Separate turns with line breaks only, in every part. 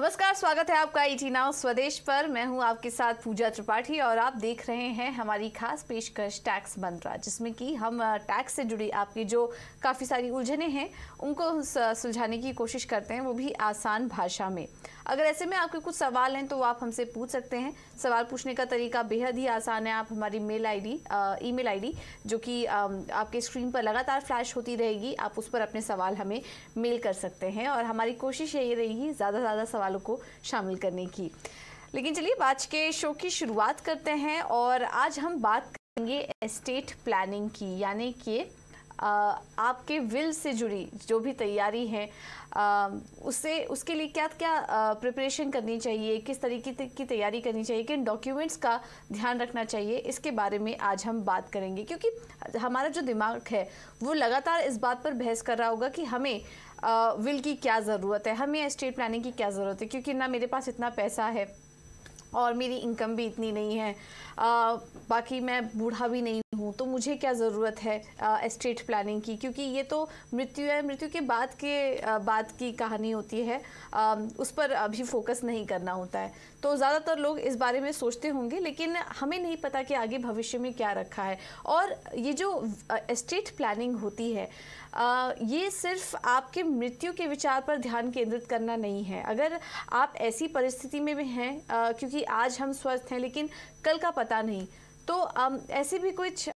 नमस्कार स्वागत है आपका ईटी e नाउ स्वदेश पर मैं हूं आपके साथ पूजा त्रिपाठी और आप देख रहे हैं हमारी खास पेशकश टैक्स मंत्रा जिसमें कि हम टैक्स से जुड़ी आपकी जो काफ़ी सारी उलझने हैं उनको सुलझाने की कोशिश करते हैं वो भी आसान भाषा में अगर ऐसे में आपके कुछ सवाल हैं तो आप हमसे पूछ सकते हैं सवाल पूछने का तरीका बेहद ही आसान है आप हमारी मेल आईडी ईमेल आईडी जो कि आपके स्क्रीन पर लगातार फ्लैश होती रहेगी आप उस पर अपने सवाल हमें मेल कर सकते हैं और हमारी कोशिश यही रहेगी ज़्यादा से ज़्यादा सवालों को शामिल करने की लेकिन चलिए आज के शो की शुरुआत करते हैं और आज हम बात करेंगे एस्टेट प्लानिंग की यानी कि आपके विल से जुड़ी जो भी तैयारी है उससे उसके लिए क्या क्या प्रिपरेशन करनी चाहिए किस तरीके की तैयारी करनी चाहिए किन डॉक्यूमेंट्स का ध्यान रखना चाहिए इसके बारे में आज हम बात करेंगे क्योंकि हमारा जो दिमाग है वो लगातार इस बात पर बहस कर रहा होगा कि हमें विल की क्या ज़रूरत है हमें इस्टेट प्लानिंग की क्या ज़रूरत है क्योंकि ना मेरे पास इतना पैसा है और मेरी इनकम भी इतनी नहीं है आ, बाकी मैं बूढ़ा भी नहीं हूँ तो मुझे क्या ज़रूरत है एस्टेट प्लानिंग की क्योंकि ये तो मृत्यु है मृत्यु के बाद के बाद की कहानी होती है आ, उस पर अभी फोकस नहीं करना होता है तो ज़्यादातर लोग इस बारे में सोचते होंगे लेकिन हमें नहीं पता कि आगे भविष्य में क्या रखा है और ये जो एस्टेट प्लानिंग होती है आ, ये सिर्फ आपके मृत्यु के विचार पर ध्यान केंद्रित करना नहीं है अगर आप ऐसी परिस्थिति में भी हैं क्योंकि आज हम स्वस्थ हैं लेकिन कल का पता नहीं तो ऐसी भी कुछ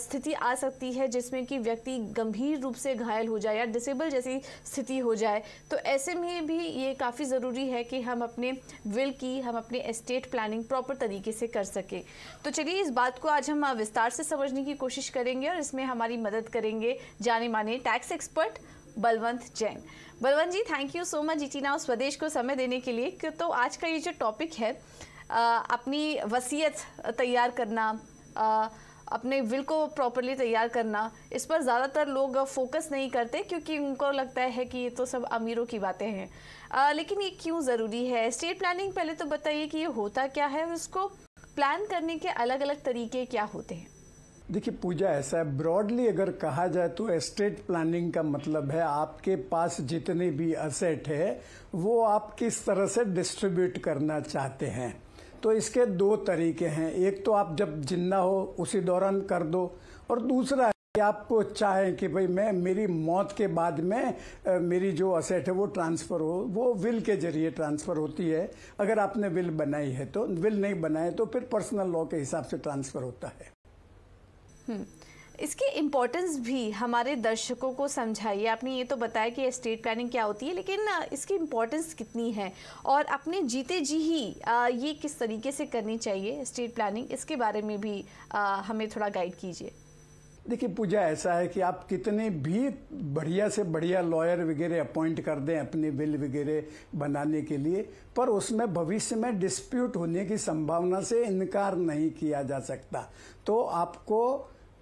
स्थिति आ सकती है जिसमें कि व्यक्ति गंभीर रूप से घायल हो जाए या डिसेबल जैसी स्थिति हो जाए तो ऐसे में भी ये काफ़ी ज़रूरी है कि हम अपने विल की हम अपने एस्टेट प्लानिंग प्रॉपर तरीके से कर सकें तो चलिए इस बात को आज हम विस्तार से समझने की कोशिश करेंगे और इसमें हमारी मदद करेंगे जाने माने tax expert Balwant Jain Balwant ji thank you so much जी नाउ स्वदेश को समय देने के लिए तो आज का ये जो टॉपिक है अपनी वसीयत तैयार करना अपने विल को प्रॉपरली तैयार करना इस पर ज़्यादातर लोग फोकस नहीं करते क्योंकि उनको लगता है कि ये तो सब अमीरों की बातें हैं आ, लेकिन ये क्यों ज़रूरी है स्टेट प्लानिंग पहले तो बताइए कि ये होता क्या है और उसको प्लान करने के अलग अलग तरीके क्या होते हैं
देखिए पूजा ऐसा है ब्रॉडली अगर कहा जाए तो एस्टेट प्लानिंग का मतलब है आपके पास जितने भी असेट है वो आप किस तरह से डिस्ट्रीब्यूट करना चाहते हैं तो इसके दो तरीके हैं एक तो आप जब जिंदा हो उसी दौरान कर दो और दूसरा है कि आपको चाहे कि भाई मैं मेरी मौत के बाद में आ, मेरी जो असेट है वो ट्रांसफ़र हो वो विल के जरिए ट्रांसफ़र होती है अगर आपने विल बनाई है तो विल नहीं बनाए तो फिर पर्सनल लॉ के हिसाब से ट्रांसफ़र होता है
हम्म। इसकी इम्पोर्टेंस भी हमारे दर्शकों को समझाइए आपने ये तो बताया कि एस्टेट प्लानिंग क्या होती है लेकिन इसकी इम्पोर्टेंस कितनी है और अपने जीते जी ही ये किस तरीके से करनी चाहिए एस्टेट प्लानिंग इसके बारे में भी हमें थोड़ा गाइड कीजिए
देखिए पूजा ऐसा है कि आप कितने भी बढ़िया से बढ़िया लॉयर वगैरह अपॉइंट कर दें अपने बिल वगैरह बनाने के लिए पर उसमें भविष्य में डिस्प्यूट होने की संभावना से इनकार नहीं किया जा सकता तो आपको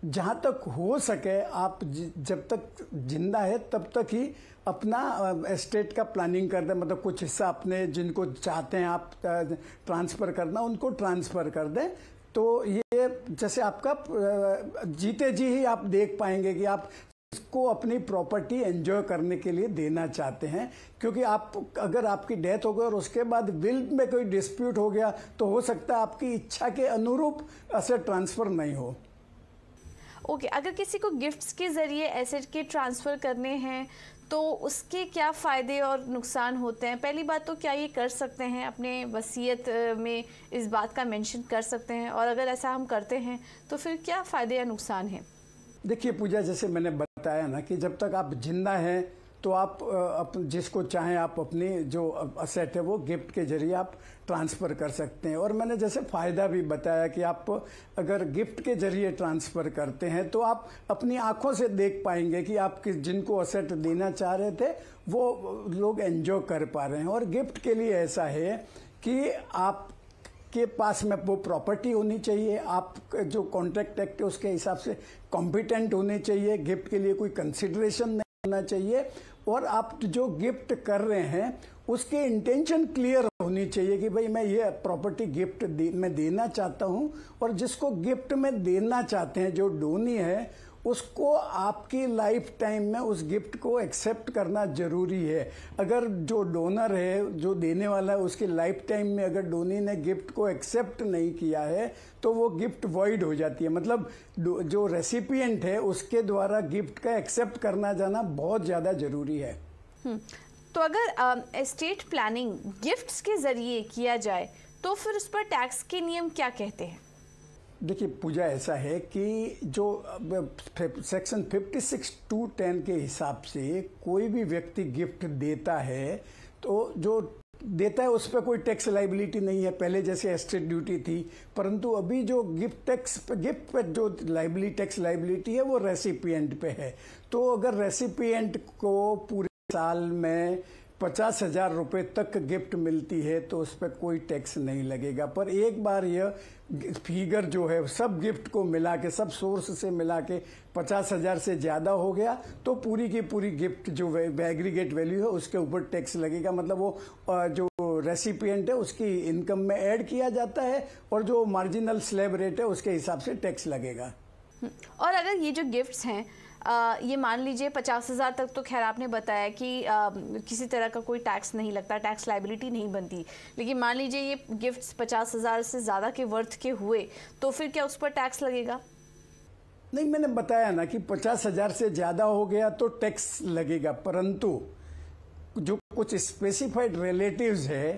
जहाँ तक हो सके आप जब तक जिंदा है तब तक ही अपना एस्टेट का प्लानिंग कर दें मतलब कुछ हिस्सा अपने जिनको चाहते हैं आप ट्रांसफ़र करना उनको ट्रांसफ़र कर दें तो ये जैसे आपका जीते जी ही आप देख पाएंगे कि आप इसको अपनी प्रॉपर्टी एंजॉय करने के लिए देना चाहते हैं क्योंकि आप अगर आपकी डेथ हो गई और उसके बाद विल में कोई डिस्प्यूट हो गया तो हो सकता है आपकी इच्छा के अनुरूप असर ट्रांसफर नहीं हो
ओके okay, अगर किसी को गिफ्ट्स के ज़रिए एसेट के ट्रांसफ़र करने हैं तो उसके क्या फ़ायदे और नुकसान होते हैं पहली बात तो क्या ये कर सकते हैं अपने वसीयत में इस बात का मेंशन कर सकते हैं और अगर ऐसा हम करते हैं तो फिर क्या फ़ायदे या नुकसान हैं
देखिए पूजा जैसे मैंने बताया ना कि जब तक आप जिंदा हैं तो आप जिसको चाहें आप अपनी जो असेट है वो गिफ्ट के जरिए आप ट्रांसफ़र कर सकते हैं और मैंने जैसे फ़ायदा भी बताया कि आप अगर गिफ्ट के जरिए ट्रांसफ़र करते हैं तो आप अपनी आंखों से देख पाएंगे कि आप किस जिनको असेट देना चाह रहे थे वो लोग एन्जॉय कर पा रहे हैं और गिफ्ट के लिए ऐसा है कि आप के पास में वो प्रॉपर्टी होनी चाहिए आप जो कॉन्ट्रैक्ट एक्ट है उसके हिसाब से कॉम्पिटेंट होने चाहिए गिफ्ट के लिए कोई कंसिडरेशन नहीं होना चाहिए और आप जो गिफ्ट कर रहे हैं उसके इंटेंशन क्लियर होनी चाहिए कि भाई मैं ये प्रॉपर्टी गिफ्ट दे, मैं देना चाहता हूं और जिसको गिफ्ट में देना चाहते हैं जो डोनी है उसको आपकी लाइफ टाइम में उस गिफ्ट को एक्सेप्ट करना ज़रूरी है अगर जो डोनर है जो देने वाला है उसकी लाइफ टाइम में अगर डोनी ने गिफ्ट को एक्सेप्ट नहीं किया है तो वो गिफ्ट वॉइड हो जाती है मतलब जो रेसिपियंट है उसके द्वारा गिफ्ट का एक्सेप्ट करना जाना बहुत ज़्यादा ज़रूरी है
हम्म, तो अगर एस्टेट प्लानिंग गिफ्ट्स के ज़रिए किया जाए तो फिर उस पर टैक्स के नियम क्या कहते हैं
देखिए पूजा ऐसा है कि जो सेक्शन 56 टू टेन के हिसाब से कोई भी व्यक्ति गिफ्ट देता है तो जो देता है उस पर कोई टैक्स लाइबिलिटी नहीं है पहले जैसे एस्टेट ड्यूटी थी परंतु अभी जो गिफ्ट टैक्स गिफ्ट पे जो लाइबिलिटी टैक्स लाइबिलिटी है वो रेसिपिएंट पे है तो अगर रेसिपिएंट को पूरे साल में पचास हजार रुपये तक गिफ्ट मिलती है तो उस पर कोई टैक्स नहीं लगेगा पर एक बार यह फिगर जो है सब गिफ्ट को मिला के सब सोर्स से मिला के पचास हजार से ज़्यादा हो गया तो पूरी की पूरी गिफ्ट जो एग्रीगेट वैल्यू है उसके ऊपर टैक्स लगेगा मतलब वो जो रेसिपियंट है उसकी इनकम में ऐड किया जाता है और जो मार्जिनल स्लेब रेट है उसके हिसाब से टैक्स लगेगा
और अगर ये जो गिफ्ट्स हैं ये मान लीजिए पचास हज़ार तक तो खैर आपने बताया कि आ, किसी तरह का कोई टैक्स नहीं लगता टैक्स लाइबिलिटी नहीं बनती लेकिन मान लीजिए ये गिफ्ट्स पचास हज़ार से ज़्यादा के वर्थ के हुए तो फिर क्या उस पर टैक्स लगेगा
नहीं मैंने बताया ना कि पचास हज़ार से ज़्यादा हो गया तो टैक्स लगेगा परंतु जो कुछ स्पेसिफाइड रिलेटिव्स है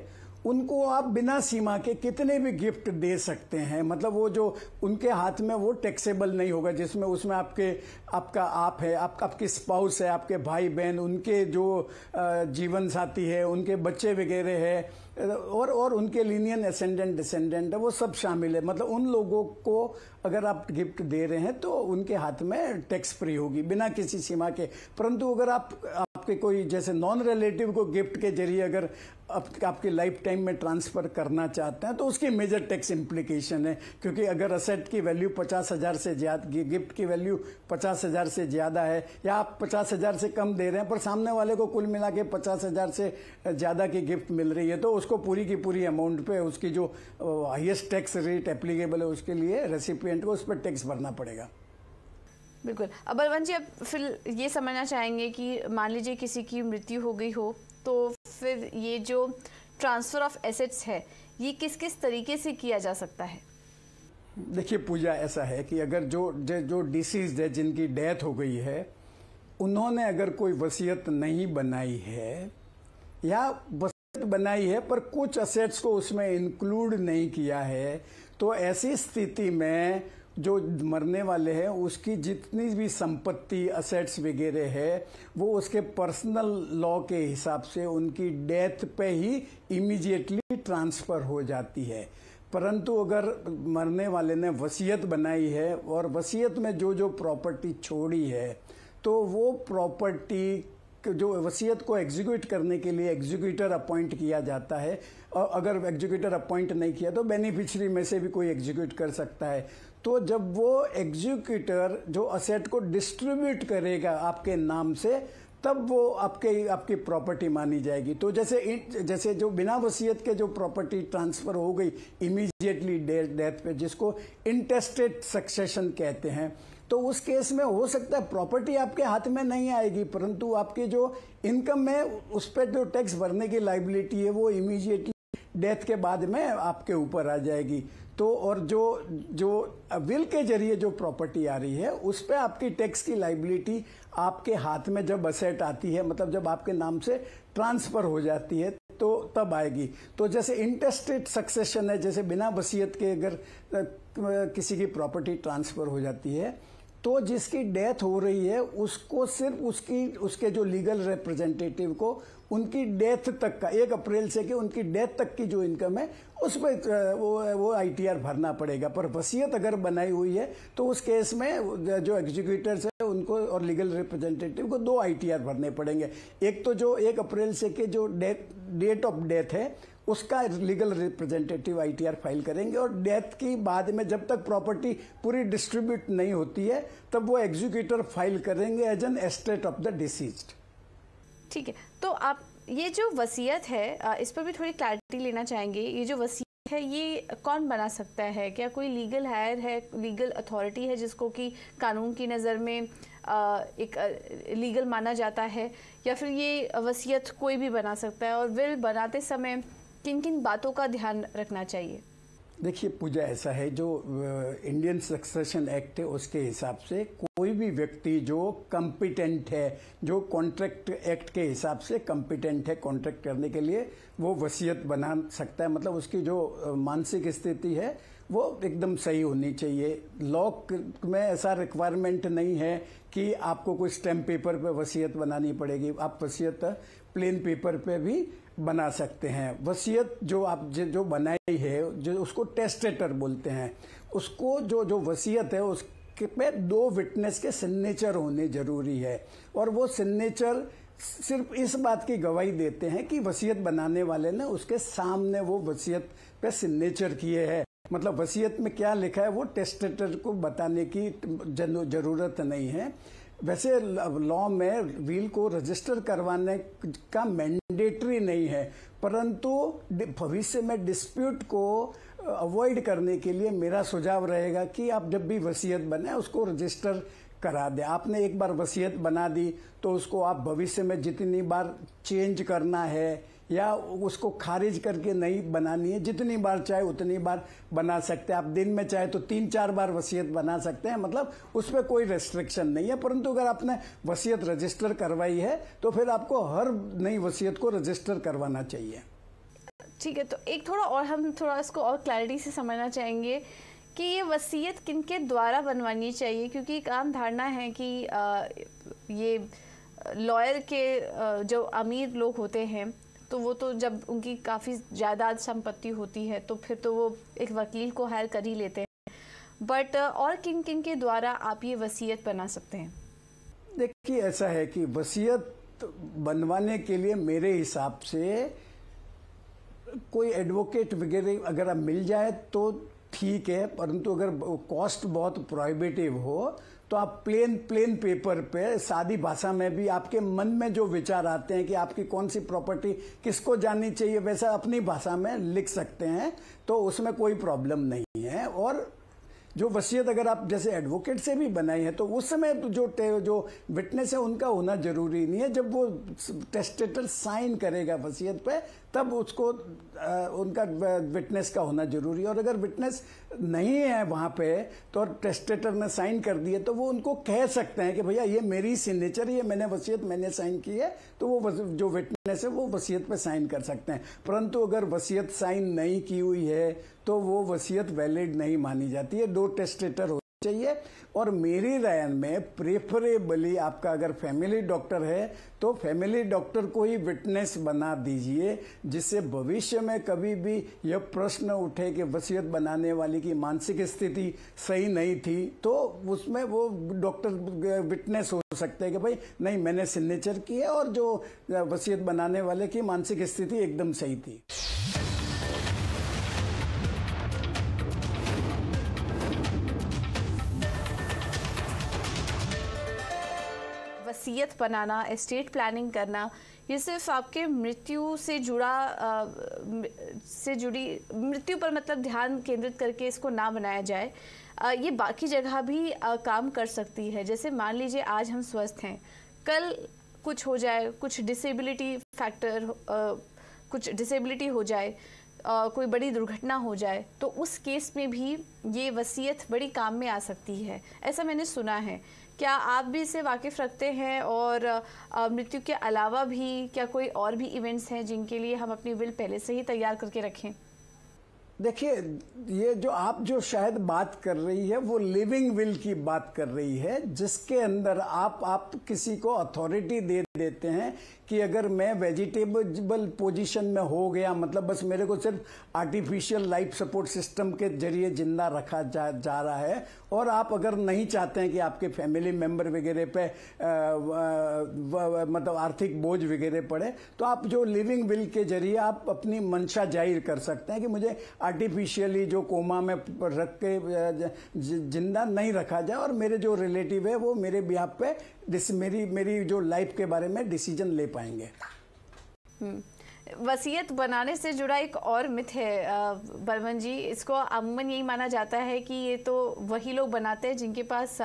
उनको आप बिना सीमा के कितने भी गिफ्ट दे सकते हैं मतलब वो जो उनके हाथ में वो टैक्सेबल नहीं होगा जिसमें उसमें आपके आपका आप है आप, आपके स्पाउस है आपके भाई बहन उनके जो जीवन साथी है उनके बच्चे वगैरह है और और उनके लीनियन असेंडेंट डिसेंडेंट है वो सब शामिल है मतलब उन लोगों को अगर आप गिफ्ट दे रहे हैं तो उनके हाथ में टैक्स फ्री होगी बिना किसी सीमा के परंतु अगर आप आपके कोई जैसे नॉन रिलेटिव को गिफ्ट के जरिए अगर आप, आपके लाइफ टाइम में ट्रांसफर करना चाहते हैं तो उसकी मेजर टैक्स इम्प्लीकेशन है क्योंकि अगर असेट की वैल्यू पचास हजार से ज्यादा गिफ्ट की वैल्यू पचास हजार से ज्यादा है या आप पचास हजार से कम दे रहे हैं पर सामने वाले को कुल मिला के पचास हजार से ज्यादा की गिफ्ट मिल रही है तो उसको पूरी की पूरी अमाउंट पे उसकी जो हाइएस्ट टैक्स रेट एप्लीकेबल है उसके लिए रेसिपी रेस्टोरेंट को उस पर टैक्स भरना पड़ेगा
बिल्कुल अब बलवंत जी अब फिर ये समझना चाहेंगे कि मान लीजिए किसी की मृत्यु हो गई हो तो फिर ये जो ट्रांसफ़र ऑफ एसेट्स है ये किस किस तरीके से किया जा सकता है
देखिए पूजा ऐसा है कि अगर जो जो डिसीज है जिनकी डेथ हो गई है उन्होंने अगर कोई वसीयत नहीं बनाई है या वसीयत बनाई है पर कुछ असेट्स को उसमें इंक्लूड नहीं किया है तो ऐसी स्थिति में जो मरने वाले हैं उसकी जितनी भी संपत्ति असेट्स वगैरह है वो उसके पर्सनल लॉ के हिसाब से उनकी डेथ पे ही इमीडिएटली ट्रांसफ़र हो जाती है परंतु अगर मरने वाले ने वसीयत बनाई है और वसीयत में जो जो प्रॉपर्टी छोड़ी है तो वो प्रॉपर्टी जो वसीयत को एग्जीक्यूट करने के लिए एग्जीक्यूटर अपॉइंट किया जाता है अगर एग्जीक्यूटर अपॉइंट नहीं किया तो बेनिफिशरी में से भी कोई एग्जीक्यूट कर सकता है तो जब वो एग्जीक्यूटर जो असेट को डिस्ट्रीब्यूट करेगा आपके नाम से तब वो आपके आपकी प्रॉपर्टी मानी जाएगी तो जैसे जैसे जो बिना वसीयत के जो प्रॉपर्टी ट्रांसफर हो गई इमीजिएटली डेथ पे जिसको इंटेस्टेड सक्सेशन कहते हैं तो उस केस में हो सकता है प्रॉपर्टी आपके हाथ में नहीं आएगी परंतु आपके जो इनकम है उस पर जो टैक्स भरने की लाइबिलिटी है वो इमीजिएटली डेथ के बाद में आपके ऊपर आ जाएगी तो और जो जो विल के जरिए जो प्रॉपर्टी आ रही है उस पर आपकी टैक्स की लाइबिलिटी आपके हाथ में जब असेट आती है मतलब जब आपके नाम से ट्रांसफर हो जाती है तो तब आएगी तो जैसे इंटरेस्टेड सक्सेशन है जैसे बिना वसीयत के अगर किसी की प्रॉपर्टी ट्रांसफर हो जाती है तो जिसकी डेथ हो रही है उसको सिर्फ उसकी उसके जो लीगल रिप्रेजेंटेटिव को उनकी डेथ तक का एक अप्रैल से कि उनकी डेथ तक की जो इनकम है उस पर वो वो आईटीआर भरना पड़ेगा पर वसीयत अगर बनाई हुई है तो उस केस में जो एग्जीक्यूटर्स है उनको और लीगल रिप्रेजेंटेटिव को दो आईटीआर भरने पड़ेंगे एक तो जो एक अप्रैल से के जो डेथ डेट ऑफ डेथ है उसका लीगल रिप्रेजेंटेटिव आईटीआर फाइल करेंगे और डेथ की बाद में जब तक प्रॉपर्टी पूरी डिस्ट्रीब्यूट नहीं होती है तब वो एग्जीक्यूटर फाइल करेंगे as an estate of the deceased
ठीक है तो आप ये जो वसीयत है इस पर भी थोड़ी क्लैरिटी लेना चाहेंगे ये जो वसीयत है ये कौन बना सकता है क्या कोई लीगल हायर है लीगल अथॉरिटी है जिसको कि कानून की नज़र में एक लीगल माना जाता है या फिर ये वसीयत कोई भी बना सकता है और विल बनाते समय किन किन बातों का ध्यान रखना चाहिए
देखिए पूजा ऐसा है जो इंडियन सक्सेशन एक्ट है उसके हिसाब से कोई भी व्यक्ति जो कम्पिटेंट है जो कॉन्ट्रैक्ट एक्ट के हिसाब से कम्पिटेंट है कॉन्ट्रैक्ट करने के लिए वो वसीयत बना सकता है मतलब उसकी जो मानसिक स्थिति है वो एकदम सही होनी चाहिए लॉ में ऐसा रिक्वायरमेंट नहीं है कि आपको कोई स्टैम्प पेपर पे वसीयत बनानी पड़ेगी आप वसीयत प्लेन पेपर पे भी बना सकते हैं वसीयत जो आप जो बनाई है जो उसको टेस्टेटर बोलते हैं उसको जो जो वसीयत है उस कि पे दो विटनेस के सिग्नेचर होने जरूरी है और वो सिग्नेचर सिर्फ इस बात की गवाही देते हैं कि वसीयत बनाने वाले ने उसके सामने वो वसीयत पे सिग्नेचर किए हैं मतलब वसीयत में क्या लिखा है वो टेस्टेटर को बताने की जरूरत नहीं है वैसे लॉ में व्हील को रजिस्टर करवाने का मैंडेटरी नहीं है परंतु भविष्य में डिस्प्यूट को अवॉइड करने के लिए मेरा सुझाव रहेगा कि आप जब भी वसीयत बनाए उसको रजिस्टर करा दें आपने एक बार वसीयत बना दी तो उसको आप भविष्य में जितनी बार चेंज करना है या उसको खारिज करके नहीं बनानी है जितनी बार चाहे उतनी बार बना सकते हैं आप दिन में चाहे तो तीन चार बार वसीयत बना सकते हैं मतलब उस पर कोई रेस्ट्रिक्शन नहीं है परंतु अगर आपने वसीयत रजिस्टर करवाई है तो फिर आपको हर नई वसीयत को रजिस्टर करवाना चाहिए
ठीक है तो एक थोड़ा और हम थोड़ा इसको और क्लैरिटी से समझना चाहेंगे कि ये वसीयत किन के द्वारा बनवानी चाहिए क्योंकि एक आम धारणा है कि आ, ये लॉयर के आ, जो अमीर लोग होते हैं तो वो तो जब उनकी काफ़ी जायदाद संपत्ति होती है तो फिर तो वो एक वकील को हायर कर ही लेते हैं बट और किन किन के द्वारा आप ये वसीयत बना सकते हैं
देखिए ऐसा है कि वसीयत बनवाने के लिए मेरे हिसाब से कोई एडवोकेट वगैरह अगर आप मिल जाए तो ठीक है परंतु अगर कॉस्ट बहुत प्रोहिबिटिव हो तो आप प्लेन प्लेन पेपर पे सादी भाषा में भी आपके मन में जो विचार आते हैं कि आपकी कौन सी प्रॉपर्टी किसको जाननी चाहिए वैसा अपनी भाषा में लिख सकते हैं तो उसमें कोई प्रॉब्लम नहीं है और जो वसीयत अगर आप जैसे एडवोकेट से भी बनाई है तो उस समय तो जो जो विटनेस है उनका होना जरूरी नहीं है जब वो टेस्टेटर साइन करेगा वसीयत पे तब उसको उनका विटनेस का होना जरूरी है और अगर विटनेस नहीं है वहाँ पे तो टेस्टेटर ने साइन कर दिए तो वो उनको कह सकते हैं कि भैया ये मेरी सिग्नेचर ये मैंने वसीयत मैंने साइन की है तो वो जो विटनेस है वो वसीयत पे साइन कर सकते हैं परंतु अगर वसीयत साइन नहीं की हुई है तो वो वसीयत वैलिड नहीं मानी जाती है दो टेस्टेटर चाहिए और मेरी राय में प्रेफरेबली आपका अगर फैमिली डॉक्टर है तो फैमिली डॉक्टर को ही विटनेस बना दीजिए जिससे भविष्य में कभी भी यह प्रश्न उठे कि वसीयत बनाने वाले की मानसिक स्थिति सही नहीं थी तो उसमें वो डॉक्टर विटनेस हो सकते हैं कि भाई नहीं मैंने सिग्नेचर किया और जो वसीयत बनाने वाले की मानसिक स्थिति एकदम सही थी
वसीयत बनाना एस्टेट प्लानिंग करना ये सिर्फ आपके मृत्यु से जुड़ा आ, से जुड़ी मृत्यु पर मतलब ध्यान केंद्रित करके इसको ना बनाया जाए आ, ये बाकी जगह भी आ, काम कर सकती है जैसे मान लीजिए आज हम स्वस्थ हैं कल कुछ हो जाए कुछ डिसेबिलिटी फैक्टर कुछ डिसेबिलिटी हो जाए आ, कोई बड़ी दुर्घटना हो जाए तो उस केस में भी ये वसीयत बड़ी काम में आ सकती है ऐसा मैंने सुना है क्या आप भी इसे वाकिफ़ रखते हैं और मृत्यु के अलावा भी क्या कोई और भी इवेंट्स हैं जिनके लिए हम अपनी विल पहले से ही तैयार करके रखें
देखिए ये जो आप जो शायद बात कर रही है वो लिविंग विल की बात कर रही है जिसके अंदर आप आप किसी को अथॉरिटी दे देते हैं कि अगर मैं वेजिटेबल पोजीशन में हो गया मतलब बस मेरे को सिर्फ आर्टिफिशियल लाइफ सपोर्ट सिस्टम के जरिए जिंदा रखा जा जा रहा है और आप अगर नहीं चाहते हैं कि आपके फैमिली मेंबर वगैरह पे मतलब आर्थिक बोझ वगैरह पड़े तो आप जो लिविंग विल के जरिए आप अपनी मंशा जाहिर कर सकते हैं कि मुझे आर्टिफिशियली जो कोमा में रख के जिंदा नहीं रखा जाए और मेरे जो रिलेटिव है वो मेरे बिहाफ पे मेरी मेरी जो लाइफ के बारे में डिसीजन ले पाएंगे
हम्म। वसीयत बनाने से जुड़ा एक और मिथ है बलवन जी इसको अमूमन यही माना जाता है कि ये तो वही लोग बनाते हैं जिनके पास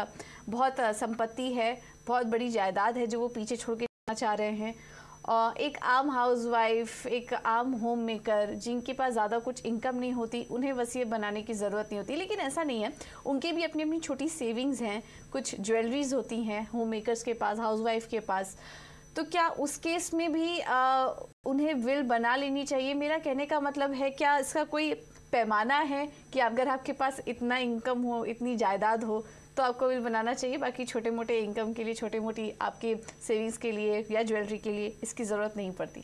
बहुत संपत्ति है बहुत बड़ी जायदाद है जो वो पीछे छोड़ के जाना चाह रहे हैं एक आम हाउसवाइफ एक आम होम मेकर जिनके पास ज़्यादा कुछ इनकम नहीं होती उन्हें वसीयत बनाने की ज़रूरत नहीं होती लेकिन ऐसा नहीं है उनके भी अपनी अपनी छोटी सेविंग्स हैं कुछ ज्वेलरीज होती हैं होम मेकर्स के पास हाउसवाइफ के पास तो क्या उस केस में भी आ, उन्हें विल बना लेनी चाहिए मेरा कहने का मतलब है क्या इसका कोई पैमाना है कि अगर आपके पास इतना इनकम हो इतनी जायदाद हो तो आपको बिल बनाना चाहिए बाकी छोटे मोटे इनकम के लिए छोटे मोटी आपके सेविंग्स के लिए या ज्वेलरी के लिए इसकी ज़रूरत नहीं पड़ती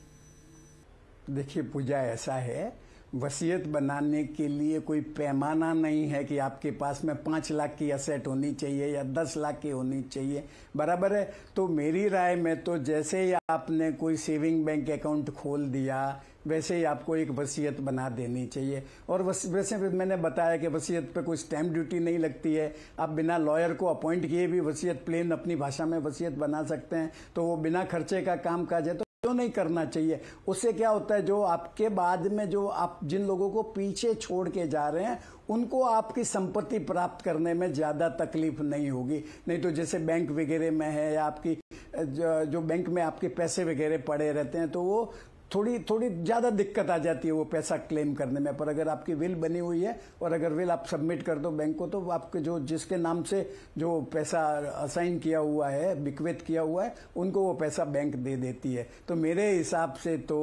देखिए पूजा ऐसा है वसीयत बनाने के लिए कोई पैमाना नहीं है कि आपके पास में पाँच लाख की असेट होनी चाहिए या दस लाख की होनी चाहिए बराबर है तो मेरी राय में तो जैसे ही आपने कोई सेविंग बैंक अकाउंट खोल दिया वैसे ही आपको एक वसीयत बना देनी चाहिए और वैसे भी मैंने बताया कि वसीयत पे कोई स्टैम्प ड्यूटी नहीं लगती है आप बिना लॉयर को अपॉइंट किए भी वसीयत प्लेन अपनी भाषा में वसीयत बना सकते हैं तो वो बिना खर्चे का काम काज है तो क्यों नहीं करना चाहिए उससे क्या होता है जो आपके बाद में जो आप जिन लोगों को पीछे छोड़ के जा रहे हैं उनको आपकी संपत्ति प्राप्त करने में ज़्यादा तकलीफ नहीं होगी नहीं तो जैसे बैंक वगैरह में है या आपकी जो बैंक में आपके पैसे वगैरह पड़े रहते हैं तो वो थोड़ी थोड़ी ज़्यादा दिक्कत आ जाती है वो पैसा क्लेम करने में पर अगर आपकी विल बनी हुई है और अगर विल आप सबमिट कर दो बैंक को तो आपके जो जिसके नाम से जो पैसा असाइन किया हुआ है बिकवेत किया हुआ है उनको वो पैसा बैंक दे देती है तो मेरे हिसाब से तो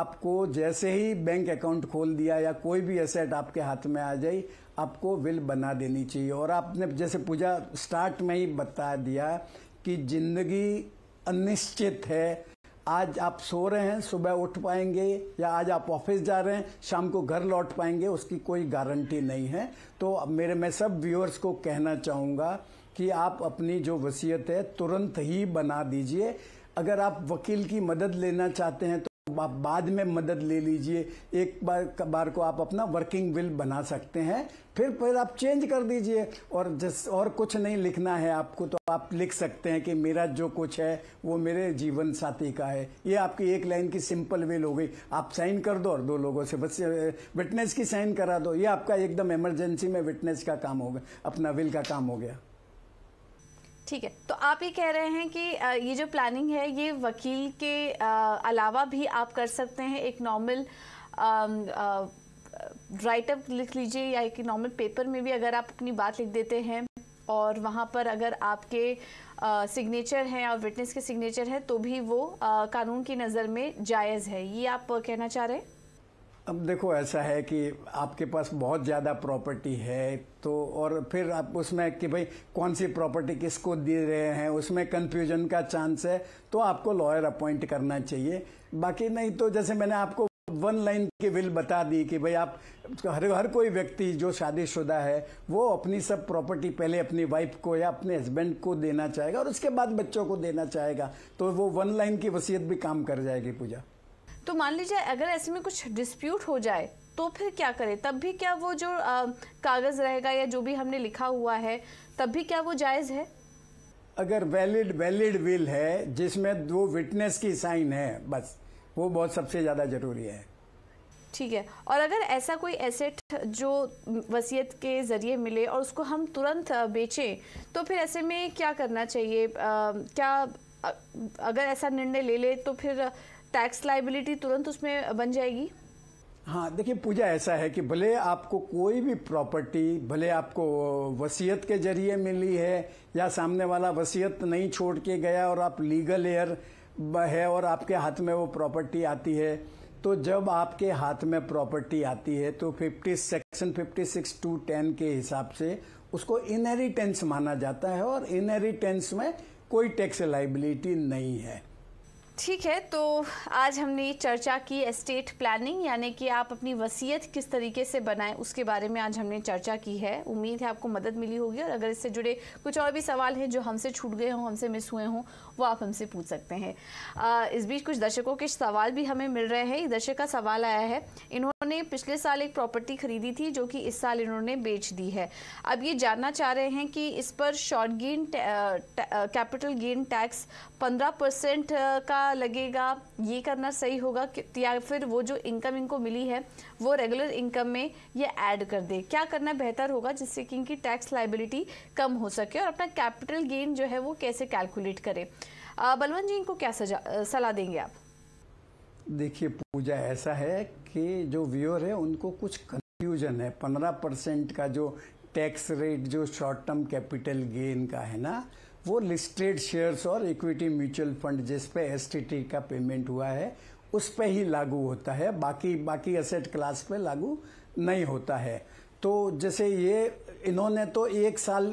आपको जैसे ही बैंक अकाउंट खोल दिया या कोई भी एसेट आपके हाथ में आ जाए आपको विल बना देनी चाहिए और आपने जैसे पूजा स्टार्ट में ही बता दिया कि जिंदगी अनिश्चित है आज आप सो रहे हैं सुबह उठ पाएंगे या आज आप ऑफिस जा रहे हैं शाम को घर लौट पाएंगे उसकी कोई गारंटी नहीं है तो मेरे मैं सब व्यूअर्स को कहना चाहूँगा कि आप अपनी जो वसीयत है तुरंत ही बना दीजिए अगर आप वकील की मदद लेना चाहते हैं तो आप बाद में मदद ले लीजिए एक बार बार को आप अपना वर्किंग विल बना सकते हैं फिर फिर आप चेंज कर दीजिए और जस और कुछ नहीं लिखना है आपको तो आप लिख सकते हैं कि मेरा जो कुछ है वो मेरे जीवन साथी का है ये आपकी एक लाइन की सिंपल विल हो गई आप साइन कर दो और दो लोगों से बस विटनेस की साइन करा दो ये आपका एकदम इमरजेंसी में विटनेस का काम हो गया अपना विल का काम हो गया
ठीक है तो आप ये कह रहे हैं कि ये जो प्लानिंग है ये वकील के अलावा भी आप कर सकते हैं एक नॉर्मल राइटअप लिख लीजिए या एक नॉर्मल पेपर में भी अगर आप अपनी बात लिख देते हैं और वहाँ पर अगर आपके सिग्नेचर हैं और विटनेस के सिग्नेचर हैं तो भी वो आ, कानून की नज़र में जायज़ है ये आप कहना चाह रहे हैं
अब देखो ऐसा है कि आपके पास बहुत ज़्यादा प्रॉपर्टी है तो और फिर आप उसमें कि भाई कौन सी प्रॉपर्टी किसको दे रहे हैं उसमें कन्फ्यूजन का चांस है तो आपको लॉयर अपॉइंट करना चाहिए बाकी नहीं तो जैसे मैंने आपको वन लाइन की विल बता दी कि भाई आप हर हर कोई व्यक्ति जो शादीशुदा है वो अपनी सब प्रॉपर्टी पहले अपनी वाइफ को या अपने हस्बैंड को देना चाहेगा और उसके बाद बच्चों को देना चाहेगा तो वो वन लाइन की वसीयत भी काम कर जाएगी पूजा
तो मान लीजिए अगर ऐसे में कुछ डिस्प्यूट हो जाए तो फिर क्या करें तब भी क्या वो जो कागज़ रहेगा या जो भी हमने लिखा हुआ है तब भी क्या वो जायज़ है
अगर वैलिड वैलिड विल है जिसमें दो विटनेस की साइन है बस वो बहुत सबसे ज़्यादा ज़रूरी है
ठीक है और अगर ऐसा कोई एसेट जो वसीयत के ज़रिए मिले और उसको हम तुरंत बेचें तो फिर ऐसे में क्या करना चाहिए आ, क्या अगर ऐसा निर्णय ले ले तो फिर टैक्स लाइबिलिटी तुरंत उसमें बन जाएगी
हाँ देखिए पूजा ऐसा है कि भले आपको कोई भी प्रॉपर्टी भले आपको वसीयत के जरिए मिली है या सामने वाला वसीयत नहीं छोड़ के गया और आप लीगल एयर है और आपके हाथ में वो प्रॉपर्टी आती है तो जब आपके हाथ में प्रॉपर्टी आती है तो 50 सेक्शन 56 टू टेन के हिसाब से उसको इनहेरिटेंस माना जाता है और इनहेरिटेंस में कोई टैक्स लाइबिलिटी नहीं है
ठीक है तो आज हमने चर्चा की एस्टेट प्लानिंग यानी कि आप अपनी वसीयत किस तरीके से बनाएं उसके बारे में आज हमने चर्चा की है उम्मीद है आपको मदद मिली होगी और अगर इससे जुड़े कुछ और भी सवाल हैं जो हमसे छूट गए हों हमसे मिस हुए हों वो आप हमसे पूछ सकते हैं इस बीच कुछ दर्शकों के सवाल भी हमें मिल रहे हैं दर्शक का सवाल आया है इन्होंने इन्होंने पिछले साल एक प्रॉपर्टी खरीदी थी जो कि इस साल इन्होंने बेच दी है अब ये जानना चाह रहे हैं कि इस पर short gain capital gain tax 15 percent का लगेगा ये करना सही होगा या फिर वो जो इनकम इनको मिली है वो रेगुलर इनकम में ये ऐड कर दे क्या करना बेहतर होगा जिससे कि इनकी टैक्स लाइबिलिटी कम हो सके और अपना कैपिटल गेन जो है वो कैसे कैलकुलेट करें बलवंत जी इनको क्या सजा सलाह देंगे आप
देखिए पूजा ऐसा है कि जो व्यूअर है उनको कुछ कंफ्यूजन है पंद्रह परसेंट का जो टैक्स रेट जो शॉर्ट टर्म कैपिटल गेन का है ना वो लिस्टेड शेयर्स और इक्विटी म्यूचुअल फंड जिस पे एस का पेमेंट हुआ है उस पे ही लागू होता है बाकी बाकी असेट क्लास पे लागू नहीं होता है तो जैसे ये इन्होंने तो एक साल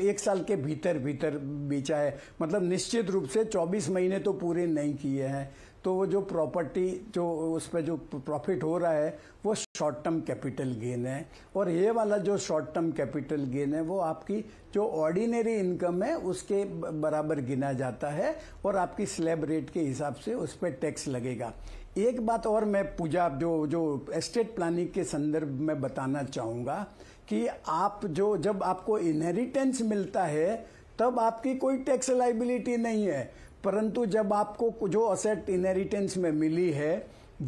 एक साल के भीतर भीतर बेचा है मतलब निश्चित रूप से 24 महीने तो पूरे नहीं किए हैं तो वो जो प्रॉपर्टी जो उस पर जो प्रॉफिट हो रहा है वो शॉर्ट टर्म कैपिटल गेन है और ये वाला जो शॉर्ट टर्म कैपिटल गेन है वो आपकी जो ऑर्डिनरी इनकम है उसके बराबर गिना जाता है और आपकी स्लैब रेट के हिसाब से उस पर टैक्स लगेगा एक बात और मैं पूजा जो जो एस्टेट प्लानिंग के संदर्भ में बताना चाहूँगा कि आप जो जब आपको इनहेरिटेंस मिलता है तब आपकी कोई टैक्स लाइबिलिटी नहीं है परंतु जब आपको जो असेट इनहेरिटेंस में मिली है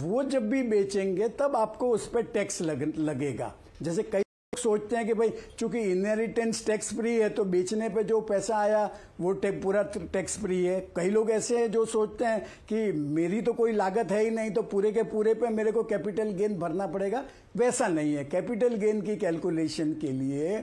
वो जब भी बेचेंगे तब आपको उस पर टैक्स लग, लगेगा जैसे कई लोग सोचते हैं कि भाई चूंकि इनहेरिटेंस टैक्स फ्री है तो बेचने पे जो पैसा आया वो टे, पूरा टैक्स फ्री है कई लोग ऐसे हैं जो सोचते हैं कि मेरी तो कोई लागत है ही नहीं तो पूरे के पूरे पे मेरे को कैपिटल गेन भरना पड़ेगा वैसा नहीं है कैपिटल गेन की कैलकुलेशन के लिए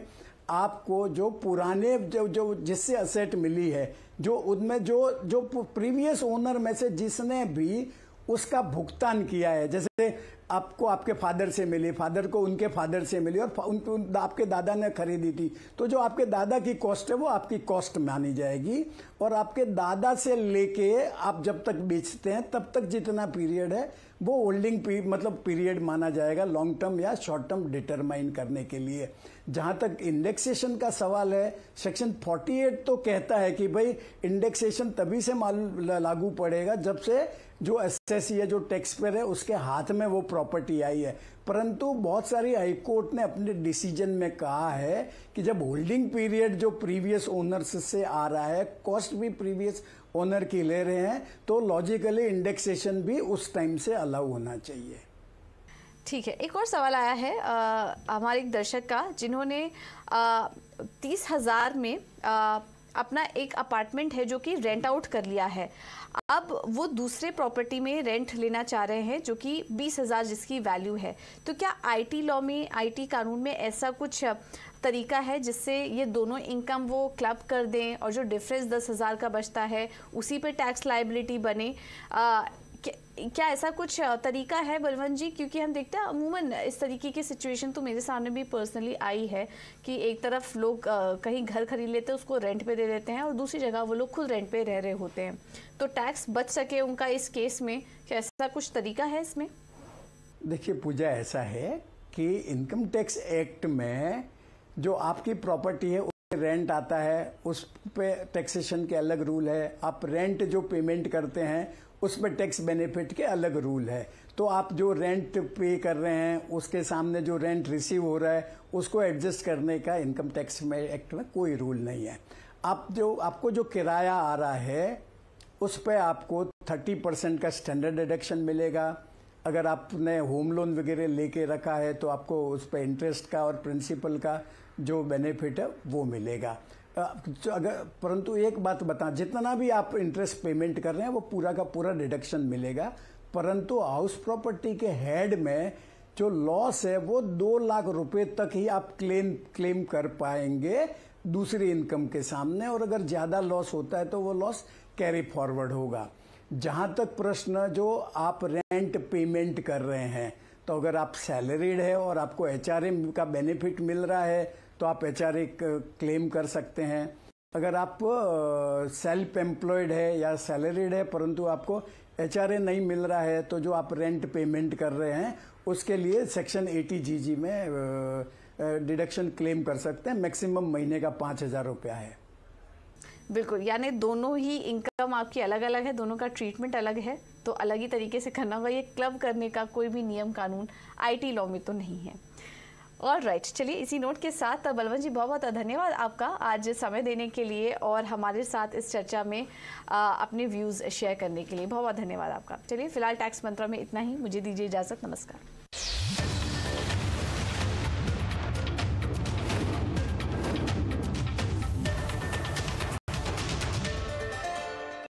आपको जो पुराने जो जो जिससे असेट मिली है जो उनमें जो जो प्रीवियस ओनर में से जिसने भी उसका भुगतान किया है जैसे आपको आपके फादर से मिली फादर को उनके फादर से मिली और उन, आपके दादा ने खरीदी थी तो जो आपके दादा की कॉस्ट है वो आपकी कॉस्ट मानी जाएगी और आपके दादा से लेके आप जब तक बेचते हैं तब तक जितना पीरियड है वो होल्डिंग पी, मतलब पीरियड माना जाएगा लॉन्ग टर्म या शॉर्ट टर्म डिटरमाइन करने के लिए जहां तक इंडेक्सेशन का सवाल है सेक्शन 48 तो कहता है कि भाई इंडेक्सेशन तभी से लागू पड़ेगा जब से जो एस या जो टैक्स पेयर है उसके हाथ में वो प्रॉपर्टी आई है परंतु बहुत सारी हाईकोर्ट ने अपने डिसीजन में कहा है कि जब होल्डिंग पीरियड जो प्रीवियस ओनर्स से आ रहा है कॉस्ट भी प्रीवियस ओनर की ले रहे हैं तो लॉजिकली इंडेक्सेशन भी उस टाइम से अलाउ होना चाहिए
ठीक है एक और सवाल आया है हमारे एक दर्शक का जिन्होंने तीस हज़ार में आ, अपना एक अपार्टमेंट है जो कि रेंट आउट कर लिया है अब वो दूसरे प्रॉपर्टी में रेंट लेना चाह रहे हैं जो कि बीस हज़ार जिसकी वैल्यू है तो क्या आईटी लॉ में आईटी कानून में ऐसा कुछ तरीका है जिससे ये दोनों इनकम वो क्लब कर दें और जो डिफरेंस दस हज़ार का बचता है उसी पे टैक्स लाइबिलिटी बने आ, क्या ऐसा कुछ तरीका है बलवंत जी क्योंकि हम देखते हैं अमूमन इस तरीके की सिचुएशन तो मेरे सामने भी पर्सनली आई है कि एक तरफ लोग कहीं घर खरीद लेते हैं उसको रेंट पे दे देते हैं और दूसरी जगह वो लोग खुद रेंट पे रह रहे होते हैं तो टैक्स बच सके उनका इस केस में क्या ऐसा कुछ तरीका है इसमें
देखिए पूजा ऐसा है कि इनकम टैक्स एक्ट में जो आपकी प्रॉपर्टी है रेंट आता है उस पे टैक्सेशन के अलग रूल है आप रेंट जो पेमेंट करते हैं उस पर टैक्स बेनिफिट के अलग रूल है तो आप जो रेंट पे कर रहे हैं उसके सामने जो रेंट रिसीव हो रहा है उसको एडजस्ट करने का इनकम टैक्स में एक्ट में कोई रूल नहीं है आप जो आपको जो किराया आ रहा है उस पर आपको थर्टी परसेंट का स्टैंडर्ड डिडक्शन मिलेगा अगर आपने होम लोन वगैरह लेके रखा है तो आपको उस पर इंटरेस्ट का और प्रिंसिपल का जो बेनिफिट है वो मिलेगा तो अगर परंतु एक बात बता जितना भी आप इंटरेस्ट पेमेंट कर रहे हैं वो पूरा का पूरा डिडक्शन मिलेगा परंतु हाउस प्रॉपर्टी के हेड में जो लॉस है वो दो लाख रुपए तक ही आप क्लेम क्लेम कर पाएंगे दूसरी इनकम के सामने और अगर ज़्यादा लॉस होता है तो वो लॉस कैरी फॉरवर्ड होगा जहाँ तक प्रश्न जो आप रेंट पेमेंट कर रहे हैं तो अगर आप सैलरीड है और आपको एच का बेनिफिट मिल रहा है तो आप एच क्लेम कर सकते हैं अगर आप सेल्फ एम्प्लॉयड है या सैलरीड है परंतु आपको एच नहीं मिल रहा है तो जो आप रेंट पेमेंट कर रहे हैं उसके लिए सेक्शन एटी जी जी में डिडक्शन क्लेम कर सकते हैं मैक्सिमम महीने का पाँच हज़ार रुपया है
बिल्कुल यानी दोनों ही इनकम आपकी अलग अलग है दोनों का ट्रीटमेंट अलग है तो अलग ही तरीके से करना होगा ये क्लब करने का कोई भी नियम कानून आईटी लॉ में तो नहीं है ऑल राइट चलिए इसी नोट के साथ बलवंत जी बहुत बहुत धन्यवाद आपका आज समय देने के लिए और हमारे साथ इस चर्चा में आ, अपने व्यूज़ शेयर करने के लिए बहुत बहुत धन्यवाद आपका चलिए फिलहाल टैक्स मंत्रा में इतना ही मुझे दीजिए इजाज़त नमस्कार